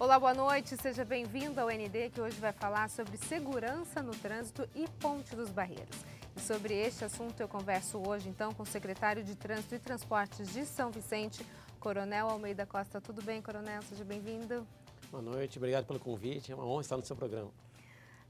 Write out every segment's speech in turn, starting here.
Olá, boa noite, seja bem-vindo ao ND que hoje vai falar sobre segurança no trânsito e Ponte dos Barreiros. E sobre este assunto eu converso hoje então com o secretário de Trânsito e Transportes de São Vicente, Coronel Almeida Costa. Tudo bem, Coronel? Seja bem-vindo. Boa noite, obrigado pelo convite, é uma honra estar no seu programa.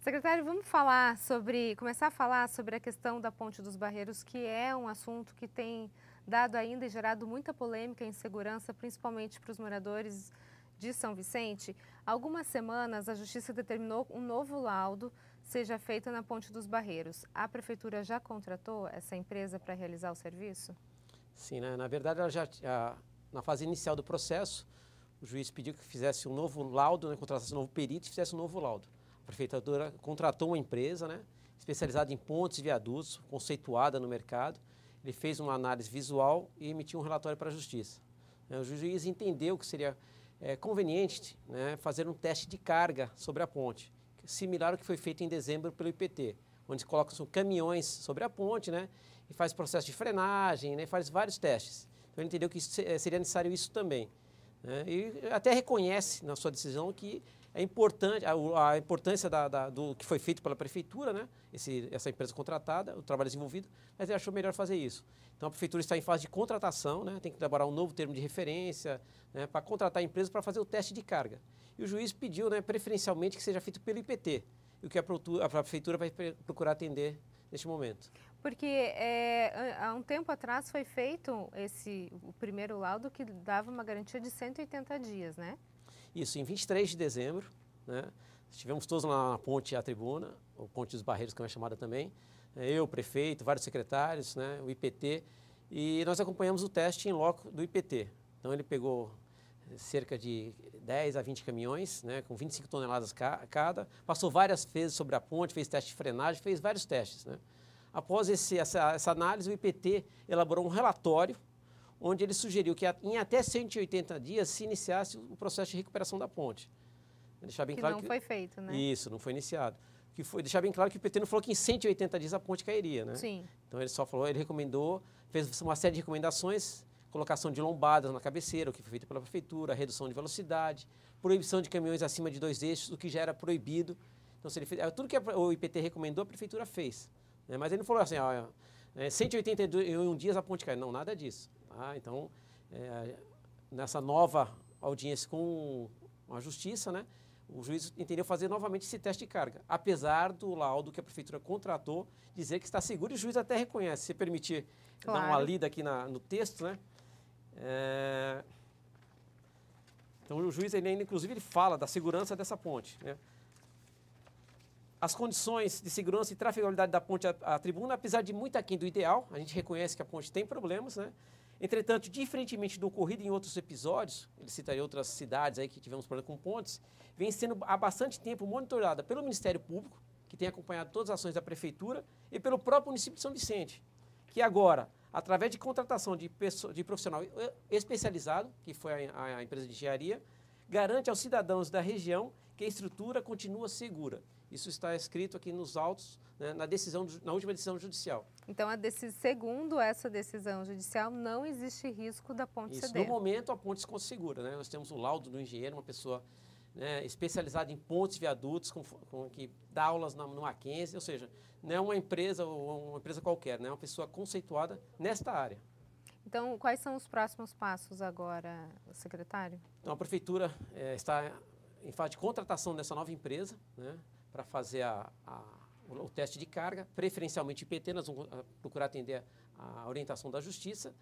Secretário, vamos falar sobre, começar a falar sobre a questão da Ponte dos Barreiros, que é um assunto que tem dado ainda e gerado muita polêmica e insegurança, principalmente para os moradores de São Vicente, há algumas semanas a Justiça determinou um novo laudo seja feito na Ponte dos Barreiros. A Prefeitura já contratou essa empresa para realizar o serviço? Sim, né? na verdade, ela já, a, na fase inicial do processo, o juiz pediu que fizesse um novo laudo, né, contratasse um novo perito e fizesse um novo laudo. A prefeitura contratou uma empresa né, especializada em pontes e viadutos, conceituada no mercado. Ele fez uma análise visual e emitiu um relatório para a justiça. O juiz entendeu que seria é conveniente né, fazer um teste de carga sobre a ponte, é similar ao que foi feito em dezembro pelo IPT, onde colocam caminhões sobre a ponte né, e faz processo de frenagem, né, faz vários testes. Então ele entendeu que é, seria necessário isso também. Né, e até reconhece na sua decisão que é importante a, a importância da, da, do que foi feito pela prefeitura, né? Esse, essa empresa contratada, o trabalho desenvolvido, mas ele achou melhor fazer isso. Então a prefeitura está em fase de contratação, né? Tem que elaborar um novo termo de referência né? para contratar a empresa para fazer o teste de carga. E o juiz pediu, né? Preferencialmente que seja feito pelo IPT, o que a, a prefeitura vai procurar atender neste momento. Porque é, há um tempo atrás foi feito esse o primeiro laudo que dava uma garantia de 180 dias, né? Isso em 23 de dezembro, né? Estivemos todos lá na ponte à tribuna, o ponte dos Barreiros, que é chamada também. Eu, prefeito, vários secretários, né? O IPT. E nós acompanhamos o teste em loco do IPT. Então ele pegou cerca de 10 a 20 caminhões, né, com 25 toneladas cada. Passou várias vezes sobre a ponte, fez teste de frenagem, fez vários testes. Né? Após esse, essa, essa, análise, o IPT elaborou um relatório onde ele sugeriu que em até 180 dias se iniciasse o processo de recuperação da ponte. Deixar bem que claro não que, foi feito, né? Isso, não foi iniciado. Que foi deixar bem claro que o PT não falou que em 180 dias a ponte cairia, né? Sim. Então ele só falou, ele recomendou, fez uma série de recomendações, colocação de lombadas na cabeceira, o que foi feito pela prefeitura, redução de velocidade, proibição de caminhões acima de dois eixos, o que já era proibido. Então, se ele fez, é, tudo que o IPT recomendou, a prefeitura fez. Né? Mas ele não falou assim, ó, ah, 181 é, dias a ponte cai. Não, nada disso. Ah, então, é, nessa nova audiência com a justiça, né, o juiz entendeu fazer novamente esse teste de carga, apesar do laudo que a prefeitura contratou dizer que está seguro e o juiz até reconhece. Se permitir claro. dar uma lida aqui na, no texto, né? É... Então o juiz ele ainda, inclusive, ele fala da segurança dessa ponte, né? As condições de segurança e trafegabilidade da ponte à, à tribuna, apesar de muito aquém do ideal, a gente reconhece que a ponte tem problemas, né? Entretanto, diferentemente do ocorrido em outros episódios, ele cita aí outras cidades aí que tivemos problema com pontes, vem sendo há bastante tempo monitorada pelo Ministério Público, que tem acompanhado todas as ações da Prefeitura, e pelo próprio município de São Vicente, que agora, através de contratação de, pessoa, de profissional eh, especializado, que foi a, a empresa de engenharia, garante aos cidadãos da região que a estrutura continua segura. Isso está escrito aqui nos autos, né, na decisão, na última decisão judicial. Então, desse, segundo essa decisão judicial, não existe risco da ponte Isso, ceder. No momento, a ponte se consegura. segura. Né? Nós temos o laudo do engenheiro, uma pessoa né, especializada em pontes e viadutos, com, com, que dá aulas na, no Mackenzie, ou seja, não é uma empresa ou uma empresa qualquer, né? é né, uma pessoa conceituada nesta área. Então, quais são os próximos passos agora, secretário? Então, a prefeitura é, está em fase de contratação dessa nova empresa, né? para fazer a, a, o, o, teste de carga, preferencialmente IPT, nós vamos ah, procurar atender a, orientação da Justiça.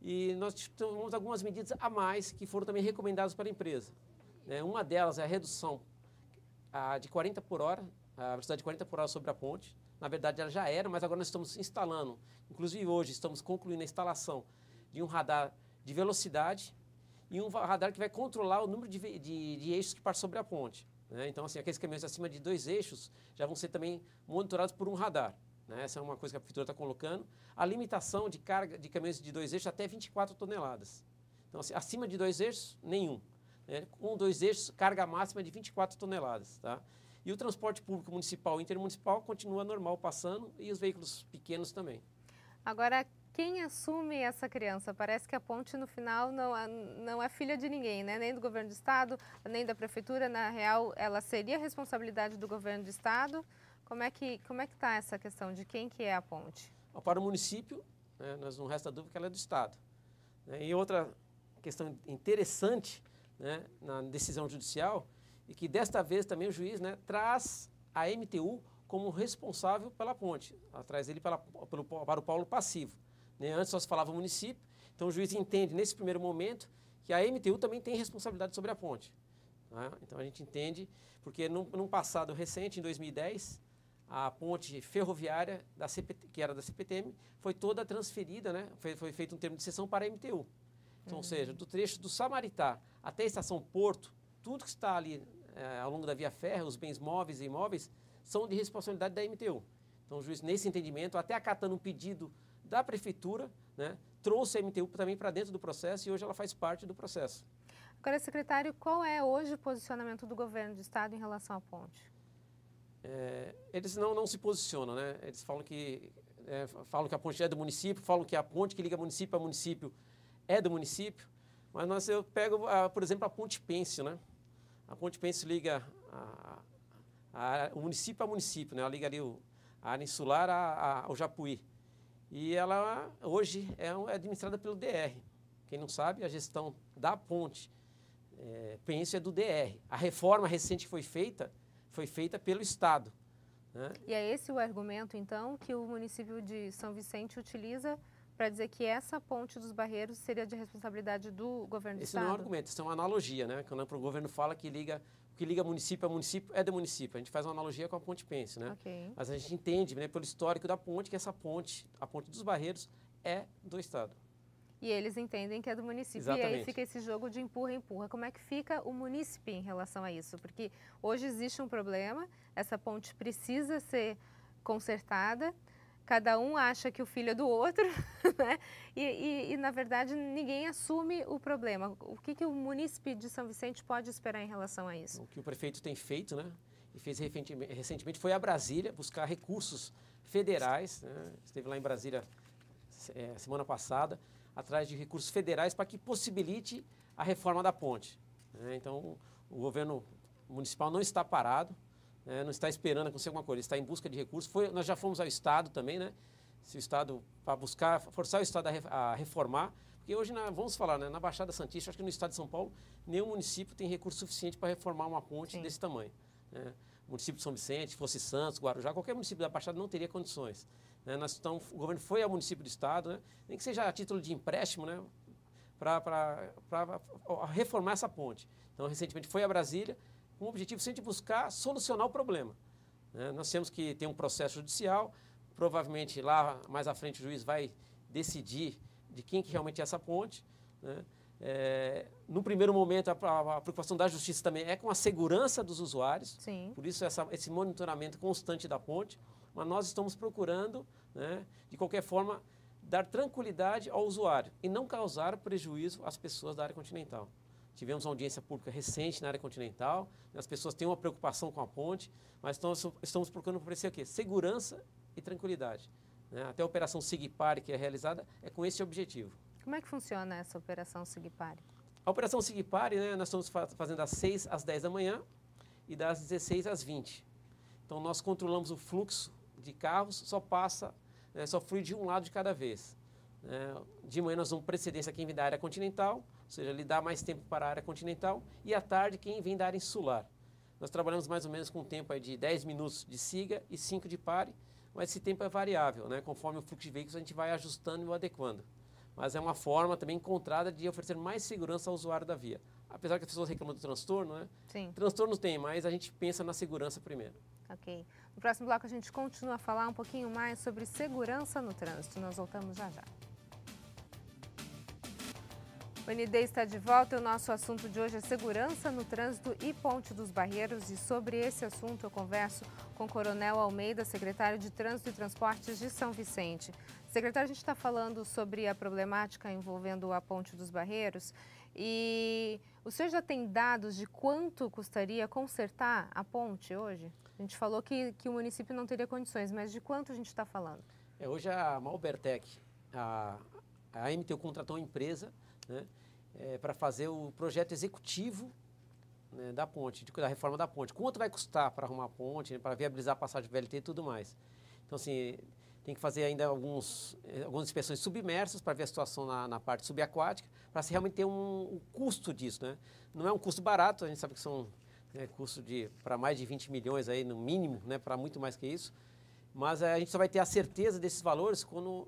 E nós tomamos algumas medidas a mais que foram também recomendadas pela empresa. Né? Uma delas é a redução a, de 40 por hora, a velocidade de 40 por hora sobre a ponte. Na verdade, ela já era, mas agora nós estamos instalando. Inclusive, hoje, estamos concluindo a instalação de um radar de velocidade e um radar que vai controlar o número de, de, de eixos que passam sobre a ponte. Né? Então, assim, aqueles caminhões acima de dois eixos já vão ser também monitorados por um radar. Né? Essa é uma coisa que a prefeitura está colocando. A limitação de carga de caminhões de dois eixos é até 24 toneladas. Então, assim, acima de dois eixos, nenhum. Né? Com dois eixos, carga máxima de 24 toneladas. Tá? E o transporte público municipal e intermunicipal continua normal passando e os veículos pequenos também. Agora, quem assume essa criança? Parece que a ponte no final não, é, não é filha de ninguém, né? nem do governo do estado, nem da prefeitura. Na real, ela seria responsabilidade do governo do estado. Como é que como é que está essa questão de quem que é a ponte? Para o município, né, não resta dúvida que ela é do estado. Né? E outra questão interessante né, na decisão judicial e que desta vez também o juiz né, traz a MTU como responsável pela ponte, atrás ele pela, pelo, para o Paulo passivo. Né? Antes se falava município, então o juiz entende nesse primeiro momento que a MTU também tem responsabilidade sobre a ponte. Né? Então a gente entende, porque num, num, passado recente, em 2010, a ponte ferroviária, da CPT, que era da CPTM, foi toda transferida, né? foi, foi feito um termo de cessão para a MTU. Então, uhum. Ou seja, do trecho do Samaritá até a estação Porto, tudo que está ali eh, ao longo da via férrea, os bens móveis e imóveis, são de responsabilidade da MTU. Então, o juiz, nesse entendimento, até acatando um pedido da prefeitura, né, trouxe a MTU também para dentro do processo e hoje ela faz parte do processo. Agora, secretário, qual é hoje o posicionamento do governo do estado em relação à ponte? É, eles não, não se posicionam, né? Eles falam que, é, falam que a ponte é do município, falam que a ponte que liga município a município é do município, mas nós, eu pego, a, por exemplo, a ponte Pense, né? A ponte Pense liga a, a, a, o município a município, né? Ela liga ali o, a área insular ao Japuí. E ela hoje é, é administrada pelo DR. Quem não sabe, a gestão da ponte é, Penso é do DR. A reforma recente que foi feita foi feita pelo Estado. Né? E é esse o argumento, então, que o município de São Vicente utiliza para dizer que essa ponte dos barreiros seria de responsabilidade do governo do Estado? Esse não é um argumento, isso é uma analogia, né? Quando o governo fala que liga que liga município a município é do município. A gente faz uma analogia com a Ponte Pense, né? Okay. Mas a gente entende, né, pelo histórico da ponte, que essa ponte, a Ponte dos Barreiros, é do Estado. E eles entendem que é do município. Exatamente. E aí fica esse jogo de empurra, empurra. Como é que fica o município em relação a isso? Porque hoje existe um problema, essa ponte precisa ser consertada, cada um acha que o filho é do outro, né? E, e, e, na verdade ninguém assume o problema. O que, que o munícipe de São Vicente pode esperar em relação a isso? O que o prefeito tem feito, né? E fez recentemente foi a Brasília buscar recursos federais, né? esteve lá em Brasília é, semana passada, atrás de recursos federais para que possibilite a reforma da ponte. Né? Então o governo municipal não está parado, é, não está esperando acontecer alguma coisa, está em busca de recursos. Foi, nós já fomos ao Estado também, né? Se o Estado, para buscar, forçar o Estado a, reformar, porque hoje, na, vamos falar, né, na Baixada Santista, acho que no Estado de São Paulo, nenhum município tem recurso suficiente para reformar uma ponte Sim. desse tamanho. Né? O município de São Vicente, fosse Santos, Guarujá, qualquer município da Baixada não teria condições. Né? Nós estamos, o governo foi ao município do Estado, né? nem que seja a título de empréstimo, né? para reformar essa ponte. Então, recentemente foi a Brasília, com o objetivo sempre de buscar solucionar o problema. Né? Nós temos que ter um processo judicial, provavelmente lá mais à frente o juiz vai decidir de quem que realmente é essa ponte. Né? É, no primeiro momento, a, a, a, preocupação da justiça também é com a segurança dos usuários, Sim. por isso essa, esse monitoramento constante da ponte, mas nós estamos procurando, né, de qualquer forma, dar tranquilidade ao usuário e não causar prejuízo às pessoas da área continental. Tivemos uma audiência pública recente na área continental, né, as pessoas têm uma preocupação com a ponte, mas estamos procurando oferecer o quê? Segurança e tranquilidade. Né? Até a operação Sigipare, que é realizada, é com esse objetivo. Como é que funciona essa operação Sigipare? A operação Sigipare, né, nós estamos fazendo das 6 às 10 da manhã e das 16 às 20. Então, nós controlamos o fluxo de carros, só passa, né, só flui de um lado de cada vez. Né. De manhã nós vamos precedência quem vem da área continental, ou seja, ele dá mais tempo para a área continental, e à tarde quem vem da área insular. Nós trabalhamos mais ou menos com um tempo de 10 minutos de siga e 5 de pare, mas esse tempo é variável, né? conforme o fluxo de veículos a gente vai ajustando e adequando. Mas é uma forma também encontrada de oferecer mais segurança ao usuário da via. Apesar que as pessoas reclamam do transtorno, né? Sim. Transtorno tem, mas a gente pensa na segurança primeiro. Ok. No próximo bloco a gente continua a falar um pouquinho mais sobre segurança no trânsito. Nós voltamos já já. O ND está de volta e o nosso assunto de hoje é segurança no trânsito e Ponte dos Barreiros. E sobre esse assunto eu converso com o Coronel Almeida, secretário de Trânsito e Transportes de São Vicente. Secretário, a gente está falando sobre a problemática envolvendo a Ponte dos Barreiros e o senhor já tem dados de quanto custaria consertar a ponte hoje? A gente falou que, que o município não teria condições, mas de quanto a gente está falando? É, hoje a Malbertec, a, a MTU contratou uma empresa né, é, para fazer o projeto executivo né, da ponte, de, da reforma da ponte. Quanto vai custar para arrumar a ponte, né, para viabilizar a passagem de VLT e tudo mais. Então, assim, tem que fazer ainda alguns, é, algumas inspeções submersas para ver a situação na, na parte subaquática, para se realmente ter um, um, custo disso. Né? Não é um custo barato, a gente sabe que são né, custo de para mais de 20 milhões aí no mínimo, né, para muito mais que isso. Mas é, a gente só vai ter a certeza desses valores quando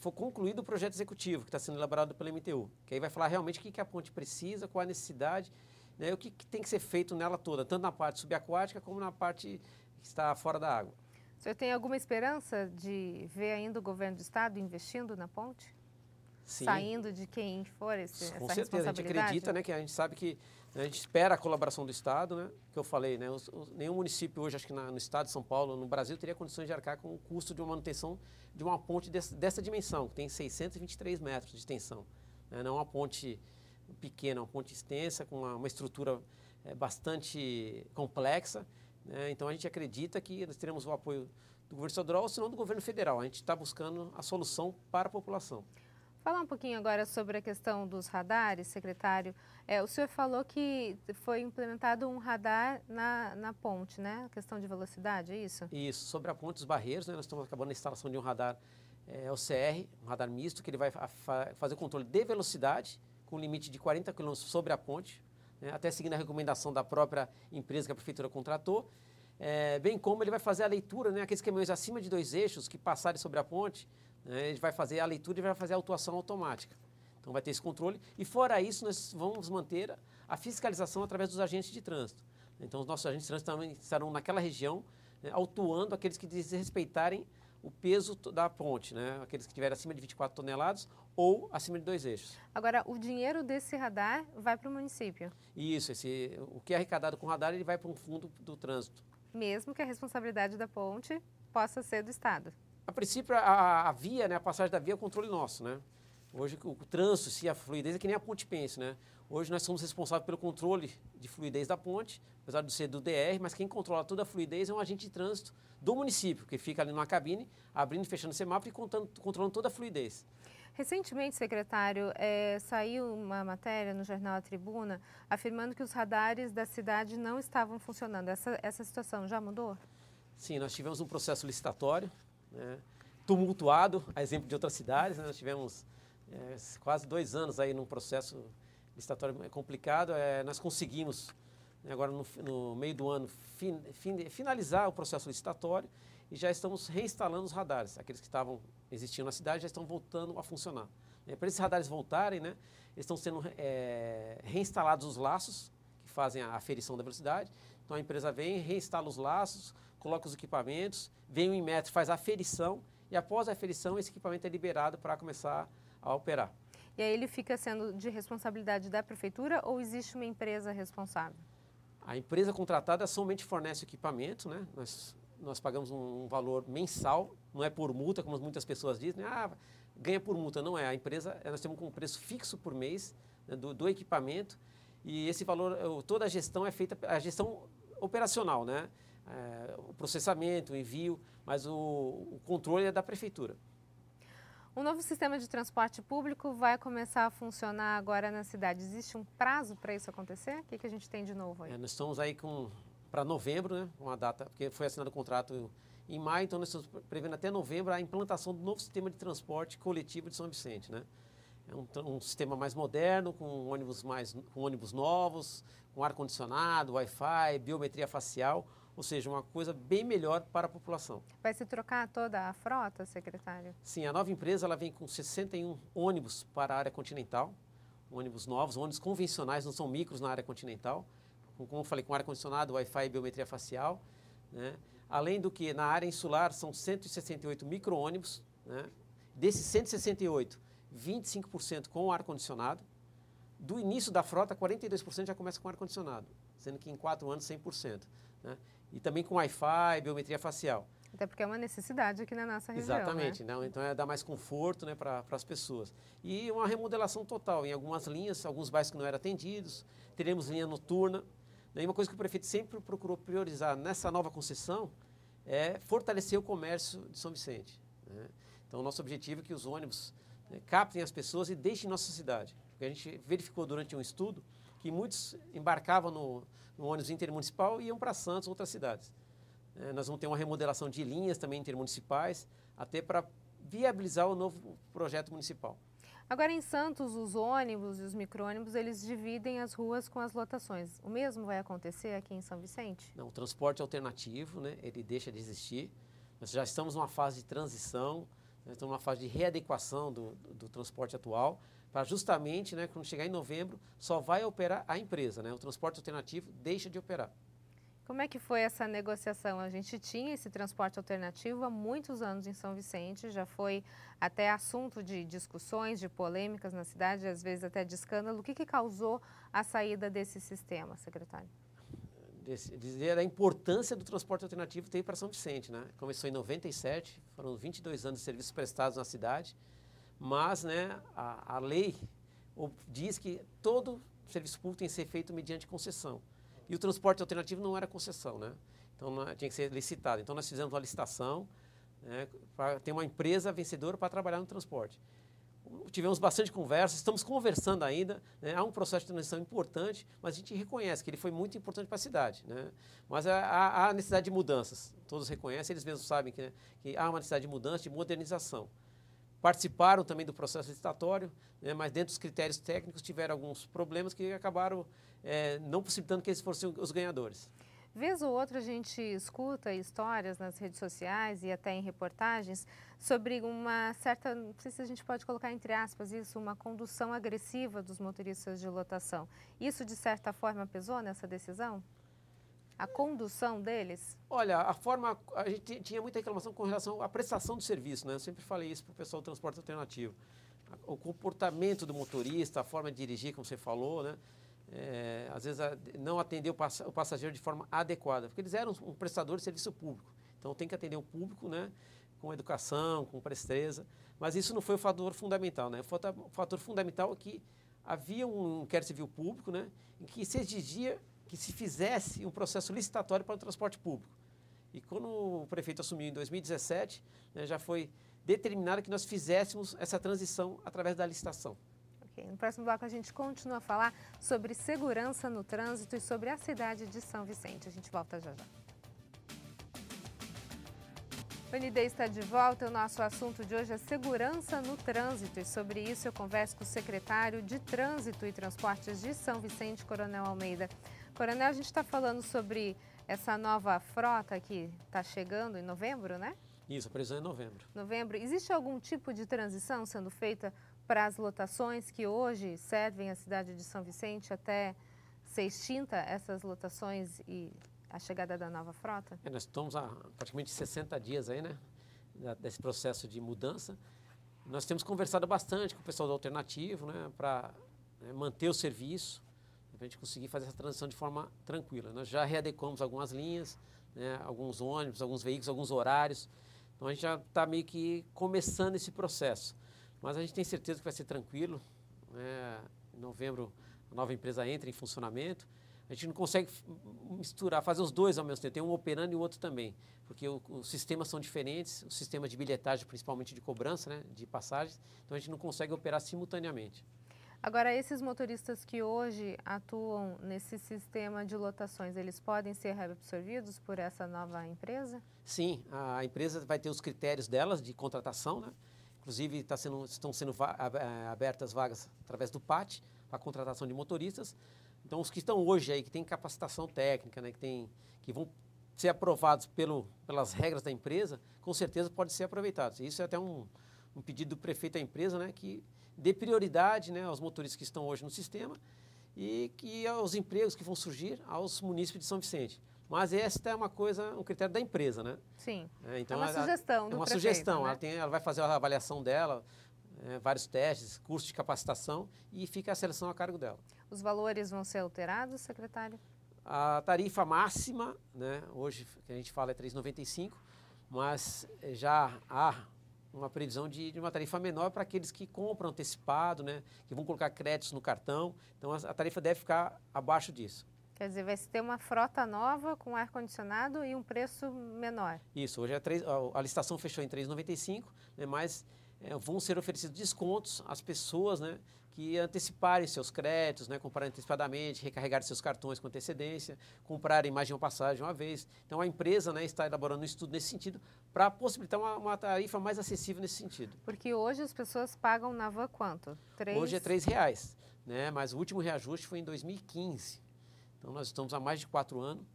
for concluído o projeto executivo que está sendo elaborado pela MTU, que aí vai falar realmente o que, que a ponte precisa, qual a necessidade, né, o que, que tem que ser feito nela toda, tanto na parte subaquática como na parte que está fora da água. O senhor tem alguma esperança de ver ainda o governo do estado investindo na ponte? Sim. Saindo de quem for esse, Com essa certeza, a gente acredita, né, que a gente sabe que a gente espera a colaboração do Estado, né? que eu falei, né? Os, os, nenhum município hoje, acho que na, no Estado de São Paulo, no Brasil, teria condições de arcar com o custo de uma manutenção de uma ponte dessa dimensão, que tem 623 metros de extensão, Né? Não é uma ponte pequena, uma ponte extensa, com uma, uma estrutura é, bastante complexa. Né? Então a gente acredita que nós teremos o apoio do governo estadual, ou se não do governo federal. A gente está buscando a solução para a população. Falar um pouquinho agora sobre a questão dos radares, secretário. É, o senhor falou que foi implementado um radar na, na ponte, né? A questão de velocidade, é isso? Isso. Sobre a ponte dos barreiros, né, nós estamos acabando a instalação de um radar é, OCR, um radar misto, que ele vai fa fazer o controle de velocidade com limite de 40 km sobre a ponte, né, até seguindo a recomendação da própria empresa que a prefeitura contratou. É, bem como ele vai fazer a leitura, né, aqueles caminhões acima de dois eixos que passarem sobre a ponte, né, ele vai fazer a leitura e vai fazer a autuação automática. Então vai ter esse controle. E fora isso, nós vamos manter a fiscalização através dos agentes de trânsito. Então os nossos agentes de trânsito também estarão naquela região, né, autuando aqueles que desrespeitarem o peso da ponte, né? aqueles que tiverem acima de 24 toneladas ou acima de dois eixos. Agora, o dinheiro desse radar vai para o município? Isso, esse, o que é arrecadado com o radar ele vai para um fundo do trânsito. Mesmo que a responsabilidade da ponte possa ser do Estado? a princípio, a, a, via, né, a passagem da via é controle nosso, né? Hoje, o, o trânsito, se a fluidez, é que nem a ponte pense, né? Hoje nós somos responsáveis pelo controle de fluidez da ponte, apesar de ser do DR, mas quem controla toda a fluidez é um agente de trânsito do município, que fica ali numa cabine, abrindo e fechando o semáforo e contando, controlando toda a fluidez. Recentemente, secretário, é, saiu uma matéria no jornal A Tribuna afirmando que os radares da cidade não estavam funcionando. Essa, essa situação já mudou? Sim, nós tivemos um processo licitatório né, tumultuado, a exemplo de outras cidades. Né, nós tivemos é, quase dois anos aí num processo licitatório é complicado. É, nós conseguimos, né, agora no, no meio do ano, fin, fin, finalizar o processo licitatório e já estamos reinstalando os radares. Aqueles que estavam existindo na cidade já estão voltando a funcionar. É, Para esses radares voltarem, né, estão sendo é, reinstalados os laços que fazem a aferição da velocidade. Então a empresa vem, reinstala os laços, coloca os equipamentos, vem o Inmetro, faz a aferição e após a aferição esse equipamento é liberado para começar a operar. E aí ele fica sendo de responsabilidade da prefeitura ou existe uma empresa responsável? A empresa contratada somente fornece o equipamento, né? Nós, nós pagamos um, um valor mensal, não é por multa, como muitas pessoas dizem, né? ah, ganha por multa. Não é, a empresa, eh, nós temos um preço fixo por mês né, do, do equipamento e esse valor, toda a gestão é feita, a gestão operacional, né? é, o processamento, o envio, mas o, o controle é da prefeitura. O novo sistema de transporte público vai começar a funcionar agora na cidade. Existe um prazo para isso acontecer? O que, que a gente tem de novo aí? É, nós estamos aí com para novembro, né, uma data, porque foi assinado o contrato em maio, então nós estamos prevendo até novembro a implantação do novo sistema de transporte coletivo de São Vicente. Né? É um, um sistema mais moderno, com ônibus, mais, com ônibus novos, com ar-condicionado, Wi-Fi, biometria facial ou seja, uma coisa bem melhor para a população. Vai se trocar toda a frota, secretário? Sim, a nova empresa ela vem com 61 ônibus para a área continental, ônibus novos, ônibus convencionais, não são micros na área continental, como eu falei, com ar-condicionado, Wi-Fi e biometria facial. Né? Além do que, na área insular, são 168 micro-ônibus. Né? Desses 168, 25% com ar-condicionado. Do início da frota, 42% já começa com ar-condicionado, sendo que em 4 anos, 100%. Né? e também com Wi-Fi, biometria facial. Até porque é uma necessidade aqui na nossa região. Né? Exatamente, né? Não, então é dar mais conforto né, para as pessoas. E uma remodelação total em algumas linhas, alguns bairros que não eram atendidos, teremos linha noturna. Né? E uma coisa que o prefeito sempre procurou priorizar nessa nova concessão é fortalecer o comércio de São Vicente. Né? Então, nosso objetivo é que os ônibus né, captem as pessoas e deixem nossa cidade. Porque a gente verificou durante um estudo que muitos embarcavam no, no ônibus intermunicipal e iam para Santos, outras cidades. É, nós vamos ter uma remodelação de linhas também intermunicipais, até para viabilizar o novo projeto municipal. Agora em Santos, os ônibus e os micro-ônibus, eles dividem as ruas com as lotações. O mesmo vai acontecer aqui em São Vicente? Não, o transporte alternativo, né, ele deixa de existir. Nós já estamos numa fase de transição, né, estamos numa fase de readequação do, do, do transporte atual para justamente, né, quando chegar em novembro, só vai operar a empresa, né? O transporte alternativo deixa de operar. Como é que foi essa negociação? A gente tinha esse transporte alternativo há muitos anos em São Vicente, já foi até assunto de discussões, de polêmicas na cidade, às vezes até de escândalo. O que, que causou a saída desse sistema, secretário? dizer a importância do transporte alternativo tem para São Vicente. Né? Começou em 97, foram 22 anos de serviços prestados na cidade mas né, a, a lei diz que todo serviço público tem que ser feito mediante concessão. E o transporte alternativo não era concessão, né? Então não, é, tinha que ser licitado. Então nós fizemos uma licitação né, para ter uma empresa vencedora para trabalhar no transporte. Tivemos bastante conversa, estamos conversando ainda. Né? Há um processo de transição importante, mas a gente reconhece que ele foi muito importante para a cidade. Né? Mas há, há necessidade de mudanças. Todos reconhecem, eles mesmos sabem que, né, que há uma necessidade de mudança, de modernização participaram também do processo licitatório, né, mas dentro dos critérios técnicos tiveram alguns problemas que acabaram é, não possibilitando que eles fossem os ganhadores. Vez ou outra a gente escuta histórias nas redes sociais e até em reportagens sobre uma certa, não sei se a gente pode colocar entre aspas isso, uma condução agressiva dos motoristas de lotação. Isso de certa forma pesou nessa decisão? a condução deles? Olha, a forma. A gente tinha muita reclamação com relação à prestação do serviço, né? Eu sempre falei isso para o pessoal do transporte alternativo. O comportamento do motorista, a forma de dirigir, como você falou, né? É, às vezes não atender o passageiro de forma adequada, porque eles eram um prestador de serviço público. Então tem que atender o público, né? com educação, com presteza, mas isso não foi o fator fundamental, né? O fator fundamental é que havia um inquérito civil público, né, em que se exigia que se fizesse um processo licitatório para o transporte público. E quando o prefeito assumiu em 2017, né, já foi determinado que nós fizéssemos essa transição através da licitação. Okay. No próximo bloco a gente continua a falar sobre segurança no trânsito e sobre a cidade de São Vicente. A gente volta já já. O ND está de volta. O nosso assunto de hoje é segurança no trânsito. E sobre isso eu converso com o secretário de Trânsito e Transportes de São Vicente, Coronel Almeida. Coronel, a gente está falando sobre essa nova frota que está chegando em novembro, né? Isso, a previsão é novembro. Novembro. Existe algum tipo de transição sendo feita para as lotações que hoje servem a cidade de São Vicente até ser extinta essas lotações e a chegada da nova frota? É, nós estamos há praticamente 60 dias aí, né? Desse processo de mudança. Nós temos conversado bastante com o pessoal do Alternativo, né? Para né, manter o serviço, para a gente conseguir fazer essa transição de forma tranquila. Nós já readequamos algumas linhas, né, alguns ônibus, alguns veículos, alguns horários. Então a gente já está meio que começando esse processo. Mas a gente tem certeza que vai ser tranquilo. Né? Em novembro a nova empresa entra em funcionamento. A gente não consegue misturar, fazer os dois ao mesmo tempo. Tem um operando e o outro também, porque os sistemas são diferentes, o sistema de bilhetagem, principalmente de cobrança, né, de passagens. Então a gente não consegue operar simultaneamente. Agora, esses motoristas que hoje atuam nesse sistema de lotações, eles podem ser reabsorvidos por essa nova empresa? Sim, a empresa vai ter os critérios delas de contratação, né? Inclusive, tá sendo, estão sendo abertas vagas através do PAT para contratação de motoristas. Então, os que estão hoje aí, que têm capacitação técnica, né, que, tem, que vão ser aprovados pelo, pelas regras da empresa, com certeza podem ser aproveitados. Isso é até um, um pedido do prefeito à empresa, né, que dê prioridade né, aos motoristas que estão hoje no sistema e que aos empregos que vão surgir aos municípios de São Vicente. Mas esta é uma coisa, um critério da empresa, né? Sim. É, então é uma ela, sugestão é do É uma prefeito, sugestão. Né? Ela, tem, ela vai fazer a avaliação dela, é, vários testes, curso de capacitação e fica a seleção a cargo dela. Os valores vão ser alterados, secretário? A tarifa máxima, né, hoje que a gente fala é 3,95, mas eh, já há uma previsão de, de uma tarifa menor para aqueles que compram antecipado, né, que vão colocar créditos no cartão. Então, a, a tarifa deve ficar abaixo disso. Quer dizer, vai se ter uma frota nova com ar-condicionado e um preço menor. Isso, hoje é a, a, licitação fechou em R$ 3,95, né, mas é, vão ser oferecidos descontos às pessoas, né, que anteciparem seus créditos, né, antecipadamente, recarregar seus cartões com antecedência, comprarem mais de uma passagem uma vez. Então a empresa né, está elaborando um estudo nesse sentido para possibilitar uma, uma, tarifa mais acessível nesse sentido. Porque hoje as pessoas pagam na van quanto? Hoje é R$ reais, né? mas o último reajuste foi em 2015. Então nós estamos há mais de quatro anos,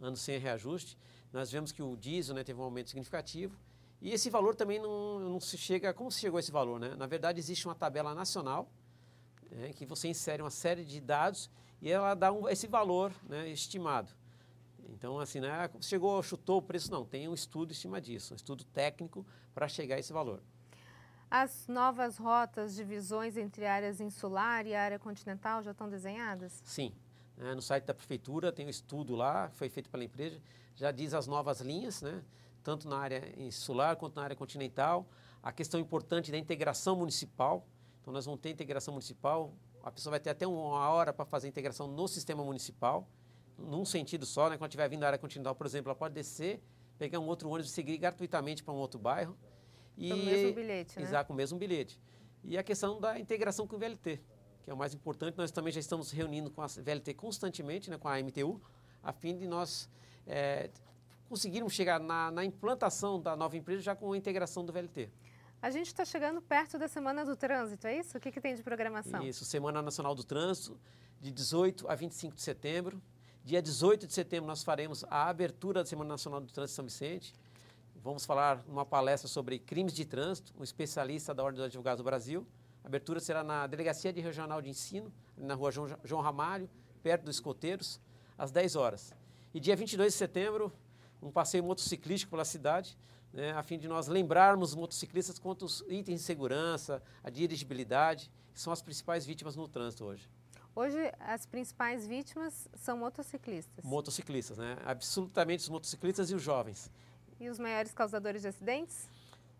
anos sem reajuste. Nós vemos que o diesel né, teve um aumento significativo. E esse valor também não, não se chega. Como se chegou a esse valor? Né? Na verdade, existe uma tabela nacional né, que você insere uma série de dados e ela dá um, esse valor né, estimado. Então, assim, é, ah, chegou, chutou o preço, não. Tem um estudo disso, um estudo técnico para chegar a esse valor. As novas rotas, divisões entre áreas insular e área continental já estão desenhadas? Sim. É, no site da prefeitura tem um estudo lá, foi feito pela empresa, já diz as novas linhas, né? tanto na área insular quanto na área continental. A questão importante da integração municipal, então, nós vamos ter integração municipal, a pessoa vai ter até uma hora para fazer integração no sistema municipal, num sentido só, né? Quando estiver vindo da área continental, por exemplo, ela pode descer, pegar um outro ônibus e seguir gratuitamente para um outro bairro. E, com o mesmo bilhete, né? Exato, com o mesmo bilhete. E a questão da integração com o VLT, que é o mais importante. Nós também já estamos reunindo com a VLT constantemente, né, com a MTU, a fim de nós é, conseguirmos chegar na, na implantação da nova empresa já com a integração do VLT. A gente está chegando perto da Semana do Trânsito, é isso? O que, que tem de programação? Isso, Semana Nacional do Trânsito, de 18 a 25 de setembro. Dia 18 de setembro nós faremos a abertura da Semana Nacional do Trânsito São Vicente. Vamos falar uma palestra sobre crimes de trânsito, um especialista da Ordem dos Advogados do Brasil. A abertura será na Delegacia de Regional de Ensino, na rua João, João Ramalho, perto dos Escoteiros, às 10 horas. E dia 22 de setembro, um passeio motociclístico pela cidade né, a fim de nós lembrarmos os motociclistas quanto os itens de segurança, a dirigibilidade, que são as principais vítimas no trânsito hoje. Hoje, as principais vítimas são motociclistas. Motociclistas, né? Absolutamente os motociclistas e os jovens. E os maiores causadores de acidentes?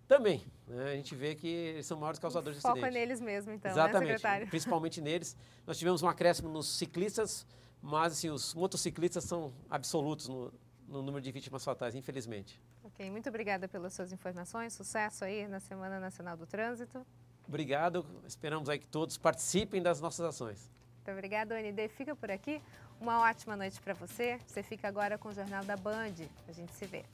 Também. Né? A gente vê que eles são maiores causadores de acidentes. Foca neles mesmo, então, né, Exatamente, né, secretário? Principalmente neles. Nós tivemos um acréscimo nos ciclistas, mas assim, os motociclistas são absolutos no, no número de vítimas fatais, infelizmente. Ok, muito obrigada pelas suas informações. Sucesso aí na Semana Nacional do Trânsito. Obrigado. Esperamos aí que todos participem das nossas ações. Muito obrigada, OND. Fica por aqui. Uma ótima noite para você. Você fica agora com o Jornal da Band. A gente se vê.